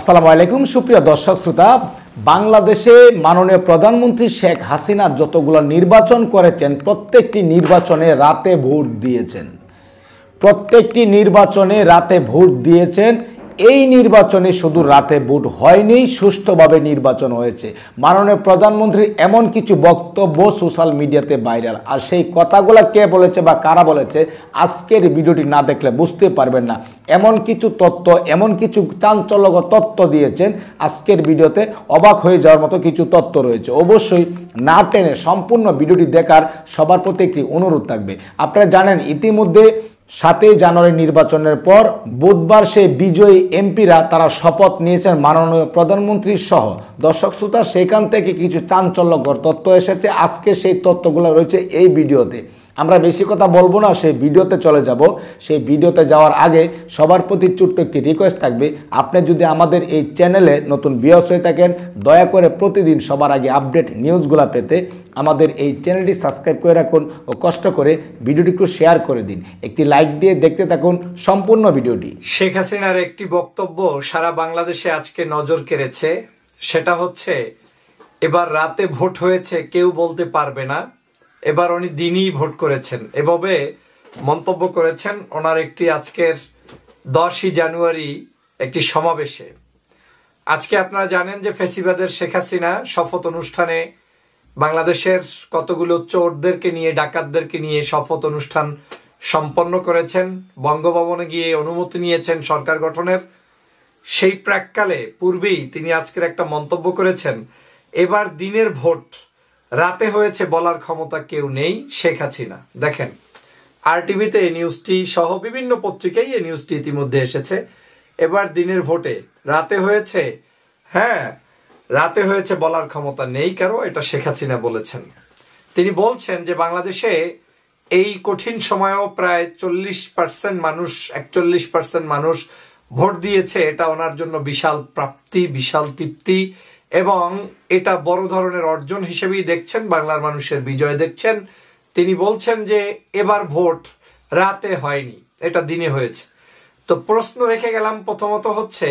আসসালামু আলাইকুম সুপ্রিয় দর্শক শ্রোতা বাংলাদেশে মাননীয় প্রধানমন্ত্রী শেখ হাসিনা যতগুলো নির্বাচন করেছেন প্রত্যেকটি নির্বাচনে রাতে ভোট দিয়েছেন প্রত্যেকটি নির্বাচনে রাতে ভোট দিয়েছেন এই নির্বাচনে শুধু রাতে ভোট হয়নি সুষ্ঠুভাবে নির্বাচন হয়েছে মাননীয় প্রধানমন্ত্রীর এমন কিছু বক্তব্য সোশ্যাল মিডিয়াতে ভাইরাল আর সেই কথাগুলো কে বলেছে বা কারা বলেছে আজকের ভিডিওটি না দেখলে বুঝতে পারবেন না এমন কিছু তথ্য এমন কিছু চাঞ্চল্যকর তথ্য দিয়েছেন আজকের ভিডিওতে অবাক হয়ে যাওয়ার মতো কিছু তথ্য রয়েছে অবশ্যই না টেনে সম্পূর্ণ ভিডিওটি দেখার সবার প্রতি একটি অনুরোধ থাকবে আপনারা জানেন ইতিমধ্যে সাতই জানুয়ারি নির্বাচনের পর বুধবার সেই বিজয়ী এমপিরা তারা শপথ নিয়েছেন মাননীয় প্রধানমন্ত্রী সহ দর্শক শ্রোতা সেখান থেকে কিছু চাঞ্চল্যকর তথ্য এসেছে আজকে সেই তথ্যগুলো রয়েছে এই ভিডিওতে আমরা বেশি কথা বলবো না সেই ভিডিওতে চলে যাব সেই ভিডিওতে যাওয়ার আগে সবার প্রতি ছোট্ট একটি রিকোয়েস্ট থাকবে আপনি যদি আমাদের এই চ্যানেলে নতুন বিয়স হয়ে থাকেন দয়া করে প্রতিদিন সবার আগে আপডেট নিউজগুলো পেতে আমাদের এই চ্যানেলটি সাবস্ক্রাইব করে রাখুন ও কষ্ট করে ভিডিওটি একটু শেয়ার করে দিন একটি লাইক দিয়ে দেখতে থাকুন সম্পূর্ণ ভিডিওটি শেখ হাসিনার একটি বক্তব্য সারা বাংলাদেশে আজকে নজর কেড়েছে সেটা হচ্ছে এবার রাতে ভোট হয়েছে কেউ বলতে পারবে না এবার উনি দিনই ভোট করেছেন এভাবে মন্তব্য করেছেন ওনার একটি আজকের দশই জানুয়ারি একটি সমাবেশে আজকে আপনারা জানেন যে ফেসিবাদের শেখ হাসিনা শপথ অনুষ্ঠানে বাংলাদেশের কতগুলো চোরদেরকে নিয়ে ডাকাতদেরকে নিয়ে শপথ অনুষ্ঠান সম্পন্ন করেছেন বঙ্গভবনে গিয়ে অনুমতি নিয়েছেন সরকার গঠনের সেই প্রাককালে পূর্বেই তিনি আজকের একটা মন্তব্য করেছেন এবার দিনের ভোট রাতে হয়েছে বলার ক্ষমতা কেউ নেই শেখ হাসিনা দেখেন আর টিভিতে এই নিউজটি সহ বিভিন্ন পত্রিকায় এই নিউজটি ইতিমধ্যে এসেছে এবার দিনের ভোটে রাতে হয়েছে হ্যাঁ রাতে হয়েছে বলার ক্ষমতা নেই কারো এটা শেখ হাসিনা বলেছেন তিনি বলছেন যে বাংলাদেশে এই কঠিন সময়েও প্রায় চল্লিশ পার্সেন্ট মানুষ একচল্লিশ পার্সেন্ট মানুষ ভোট দিয়েছে এটা ওনার জন্য বিশাল প্রাপ্তি বিশাল তৃপ্তি এবং এটা বড় ধরনের অর্জন হিসেবেই দেখছেন বাংলার মানুষের বিজয় দেখছেন তিনি বলছেন যে এবার ভোট রাতে হয়নি এটা দিনে হয়েছে তো প্রশ্ন রেখে গেলাম প্রথমত হচ্ছে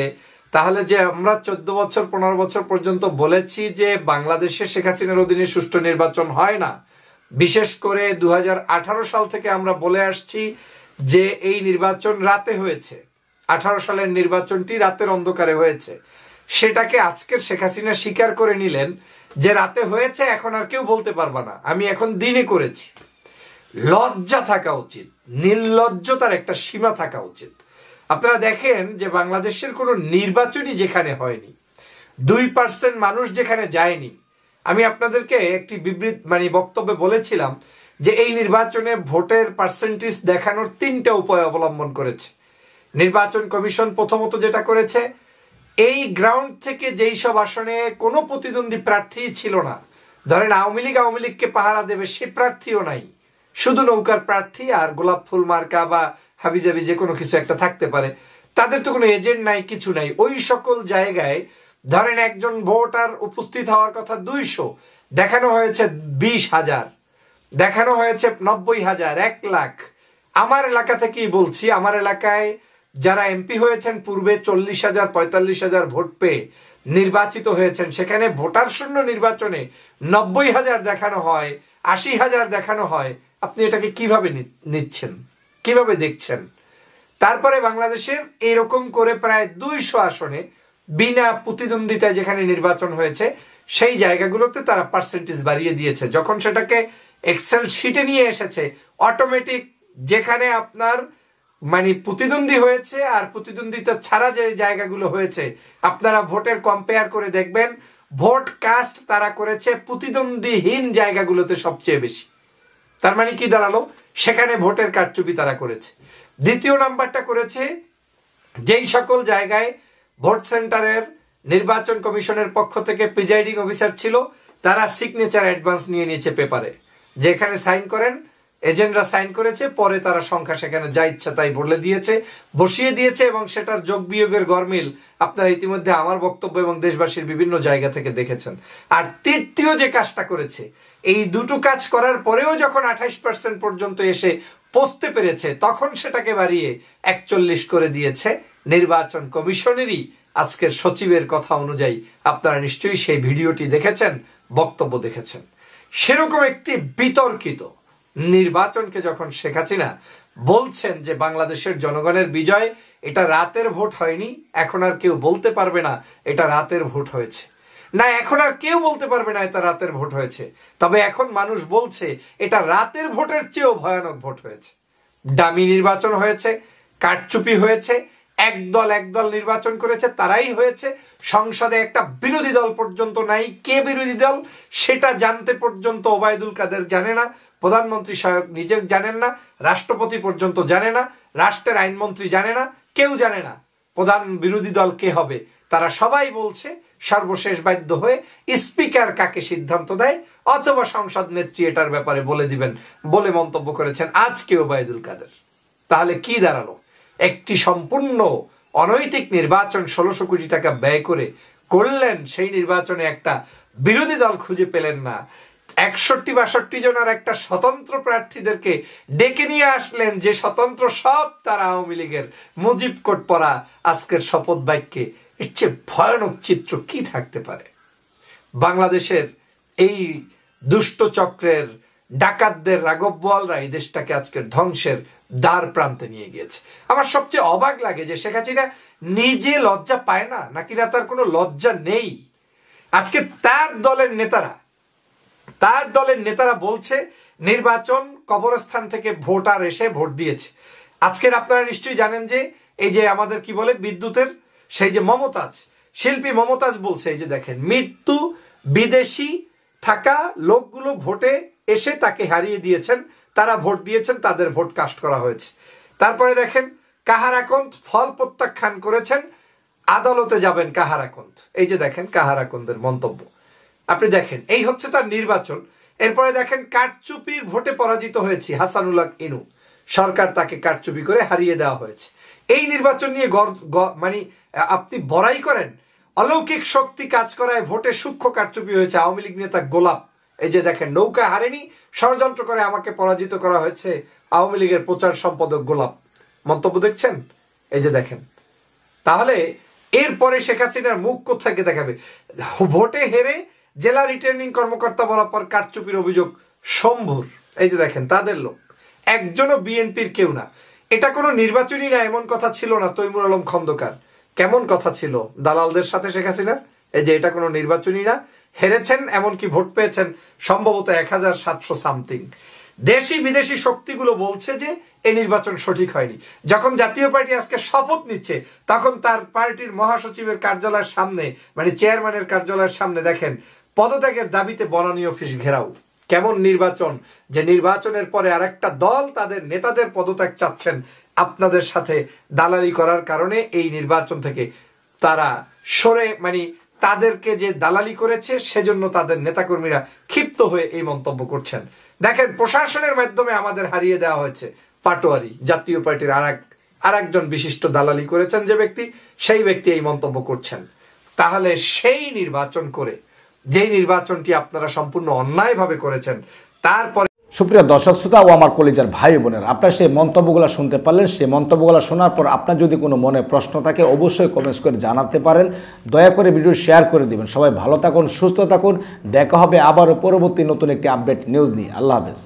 তাহলে যে আমরা চোদ্দ বছর পনেরো বছর পর্যন্ত বলেছি যে বাংলাদেশে শেখ হাসিনার অধীনে সুষ্ঠু নির্বাচন হয় না বিশেষ করে দু সাল থেকে আমরা বলে আসছি যে এই নির্বাচন রাতে হয়েছে আঠারো সালের নির্বাচনটি রাতের অন্ধকারে হয়েছে সেটাকে আজকের শেখ হাসিনা স্বীকার করে নিলেন যে রাতে হয়েছে এখন আর কেউ বলতে পারবা না আমি এখন দিনে করেছি লজ্জা থাকা উচিত নির্লজ্জতার একটা সীমা থাকা উচিত আপনারা দেখেন যে বাংলাদেশের কোনো নির্বাচনই যেখানে হয়নি দুই পার্সেন্ট মানুষ যেখানে যায়নি আমি আপনাদেরকে একটি বিবৃত মানে বক্তব্যে বলেছিলাম যে এই নির্বাচনে ভোটের পার্সেন্টেজ দেখানোর তিনটা উপায় অবলম্বন করেছে নির্বাচন কমিশন প্রথমত যেটা করেছে এই গ্রাউন্ড থেকে যেই সব আসনে কোনো প্রতিদ্বন্দ্বী প্রার্থী ছিল না ধরেন আওয়ামী লীগ আওয়ামী লীগকে পাহারা দেবে সে প্রার্থীও নাই শুধু নৌকার প্রার্থী আর গোলাপ ফুল মার্কা বা হাবিজাবি যে কোনো কিছু একটা থাকতে পারে তাদের তো কোনো এজেন্ট নাই কিছু নাই ওই সকল জায়গায় ধরেন একজন ভোটার উপস্থিত হওয়ার কথা দুইশো দেখানো হয়েছে বিশ হাজার দেখানো হয়েছে নব্বই হাজার এক লাখ আমার এলাকা থেকেই বলছি আমার এলাকায় যারা এমপি হয়েছেন পূর্বে চল্লিশ হাজার পঁয়তাল্লিশ হাজার ভোট পেয়ে নির্বাচিত হয়েছেন সেখানে ভোটার শূন্য নির্বাচনে নব্বই হাজার দেখানো হয় আশি হাজার দেখানো হয় আপনি এটাকে কিভাবে নিচ্ছেন কিভাবে দেখছেন তারপরে বাংলাদেশের এরকম করে প্রায় দুইশো আসনে বিনা প্রতিদ্বন্দ্বিতায় যেখানে নির্বাচন হয়েছে সেই জায়গাগুলোতে তারা পার্সেন্টেজ বাড়িয়ে দিয়েছে যখন সেটাকে এক্সেল শিটে নিয়ে এসেছে অটোমেটিক যেখানে আপনার মানে প্রতিদ্বন্দ্বী হয়েছে আর প্রতিদ্বন্দ্বিতা ছাড়া যে জায়গাগুলো হয়েছে আপনারা ভোটের কম্পেয়ার করে দেখবেন ভোট কাস্ট তারা করেছে প্রতিদ্বন্দ্বীহীন জায়গাগুলোতে সবচেয়ে বেশি তার মানে কি দাঁড়ালো সেখানে ভোটের কারচুপি তারা করেছে দ্বিতীয় নাম্বারটা করেছে যেই সকল জায়গায় ভোট সেন্টারের নির্বাচন কমিশনের পক্ষ থেকে প্রিজাইডিং অফিসার ছিল তারা সিগনেচার অ্যাডভান্স নিয়ে নিয়েছে পেপারে যেখানে সাইন করেন এজেন্টরা সাইন করেছে পরে তারা সংখ্যা সেখানে যা ইচ্ছা তাই বলে দিয়েছে বসিয়ে দিয়েছে এবং সেটার যোগ বিয়োগের গরমিল আপনারা ইতিমধ্যে আমার বক্তব্য এবং দেশবাসীর বিভিন্ন জায়গা থেকে দেখেছেন আর তৃতীয় যে কাজটা করেছে এই দুটো কাজ করার পরেও যখন আঠাইশ পার্সেন্ট পর্যন্ত এসে পৌঁছতে পেরেছে তখন সেটাকে বাড়িয়ে একচল্লিশ করে দিয়েছে নির্বাচন কমিশনেরই আজকের সচিবের কথা অনুযায়ী আপনারা নিশ্চয়ই সেই ভিডিওটি দেখেছেন বক্তব্য দেখেছেন সেরকম একটি বিতর্কিত নির্বাচনকে যখন শেখ হাসিনা বলছেন যে বাংলাদেশের জনগণের বিজয় এটা রাতের ভোট হয়নি এখন আর কেউ বলতে পারবে না এটা রাতের ভোট হয়েছে না এখন আর কেউ বলতে পারবে না এটা রাতের ভোট হয়েছে তবে এখন মানুষ বলছে এটা রাতের ভোটের চেয়েও ভয়ানক ভোট হয়েছে ডামি নির্বাচন হয়েছে কাটচুপি হয়েছে একদল একদল নির্বাচন করেছে তারাই হয়েছে সংসদে একটা বিরোধী দল পর্যন্ত নাই কে বিরোধী দল সেটা জানতে পর্যন্ত ওবায়দুল কাদের জানে না প্রধানমন্ত্রী সাহেব নিজে জানেন না রাষ্ট্রপতি পর্যন্ত জানে না রাষ্ট্রের আইনমন্ত্রী জানে না কেউ জানে না প্রধান বিরোধী দল কে হবে তারা সবাই বলছে সর্বশেষ বাধ্য হয়ে স্পিকার কাকে সিদ্ধান্ত দেয় অথবা সংসদ নেত্রী এটার ব্যাপারে বলে দিবেন বলে মন্তব্য করেছেন আজকে ওবায়দুল কাদের তাহলে কি দাঁড়ালো একটি সম্পূর্ণ অনৈতিক নির্বাচন ষোলোশো কোটি টাকা ব্যয় করে করলেন সেই নির্বাচনে একটা বিরোধী দল খুঁজে পেলেন না একষট্টি বাষট্টি জনের একটা স্বতন্ত্র প্রার্থীদেরকে ডেকে নিয়ে আসলেন যে স্বতন্ত্র সব তারা আওয়ামী লীগের মুজিব কোট পরা আজকের শপথ বাক্যে এর চেয়ে ভয়ানক চিত্র কি থাকতে পারে বাংলাদেশের এই দুষ্ট চক্রের ডাকাতদের রাগব বলরা এই দেশটাকে আজকের ধ্বংসের দ্বার প্রান্তে নিয়ে গিয়েছে আমার সবচেয়ে অবাক লাগে যে শেখ হাসিনা নিজে লজ্জা পায় না নাকি না তার কোনো লজ্জা নেই আজকে তার দলের নেতারা তার দলের নেতারা বলছে নির্বাচন কবরস্থান থেকে ভোটার এসে ভোট দিয়েছে আজকের আপনারা নিশ্চয়ই জানেন যে এই যে আমাদের কি বলে বিদ্যুতের সেই যে মমতাজ শিল্পী মমতাজ বলছে এই যে দেখেন মৃত্যু বিদেশি থাকা লোকগুলো ভোটে এসে তাকে হারিয়ে দিয়েছেন তারা ভোট দিয়েছেন তাদের ভোট কাস্ট করা হয়েছে তারপরে দেখেন কাহারাকন্ত ফল প্রত্যাখ্যান করেছেন আদালতে যাবেন কাহারাকন্ত এই যে দেখেন কাহারাকন্দের মন্তব্য আপনি দেখেন এই হচ্ছে তার নির্বাচন এরপরে দেখেন কাঠচুপির ভোটে পরাজিত হয়েছি হাসানুল্লাহ ইনু সরকার তাকে কাঠচুপি করে হারিয়ে দেওয়া হয়েছে এই নির্বাচন নিয়ে মানে আপনি বড়াই করেন অলৌকিক শক্তি কাজ করায় ভোটে সূক্ষ্ম কারচুপি হয়েছে আওয়ামী লীগ নেতা গোলাপ এই যে দেখেন নৌকা হারেনি ষড়যন্ত্র করে আমাকে পরাজিত করা হয়েছে আওয়ামী লীগের প্রচার সম্পাদক গোলাপ মন্তব্য দেখছেন এই যে দেখেন তাহলে এরপরে শেখ হাসিনার মুখ কোথায় দেখাবে ভোটে হেরে জেলা রিটার্নিং কর্মকর্তা বরাবর কারচুপির অভিযোগ শম্ভুর এই যে দেখেন তাদের লোক একজনও বিএনপির কেউ না এটা কোনো নির্বাচনী না এমন কথা ছিল না তৈমুর আলম খন্দকার কেমন কথা ছিল দালালদের সাথে শেখ হাসিনা এই যে এটা কোনো নির্বাচনী না হেরেছেন এমনকি ভোট পেয়েছেন সম্ভবত এক হাজার সাতশো সামথিং দেশি বিদেশি শক্তিগুলো বলছে যে এ নির্বাচন সঠিক হয়নি যখন জাতীয় পার্টি আজকে শপথ নিচ্ছে তখন তার পার্টির মহাসচিবের কার্যালয়ের সামনে মানে চেয়ারম্যানের কার্যালয়ের সামনে দেখেন পদত্যাগের দাবিতে বনানীয় অফিস ঘেরাও কেমন নির্বাচন যে নির্বাচনের পরে আরেকটা দল তাদের নেতাদের পদত্যাগ চাচ্ছেন আপনাদের সাথে দালালি করার কারণে এই নির্বাচন থেকে তারা সরে মানে তাদেরকে যে দালালি করেছে সেজন্য তাদের নেতাকর্মীরা ক্ষিপ্ত হয়ে এই মন্তব্য করছেন দেখেন প্রশাসনের মাধ্যমে আমাদের হারিয়ে দেওয়া হয়েছে পাটোয়ারি জাতীয় পার্টির আর এক আর একজন বিশিষ্ট দালালি করেছেন যে ব্যক্তি সেই ব্যক্তি এই মন্তব্য করছেন তাহলে সেই নির্বাচন করে যেই নির্বাচনটি আপনারা সম্পূর্ণ অন্যায়ভাবে করেছেন তারপরে সুপ্রিয় দর্শক শ্রোতা ও আমার কলেজের ভাই বোনেরা আপনার সেই মন্তব্যগুলো শুনতে পারলেন সেই মন্তব্যগুলো শোনার পর আপনার যদি কোনো মনে প্রশ্ন থাকে অবশ্যই কমেন্টস করে জানাতে পারেন দয়া করে ভিডিও শেয়ার করে দেবেন সবাই ভালো থাকুন সুস্থ থাকুন দেখা হবে আবারও পরবর্তী নতুন একটি আপডেট নিউজ নিয়ে আল্লাহ হাফেজ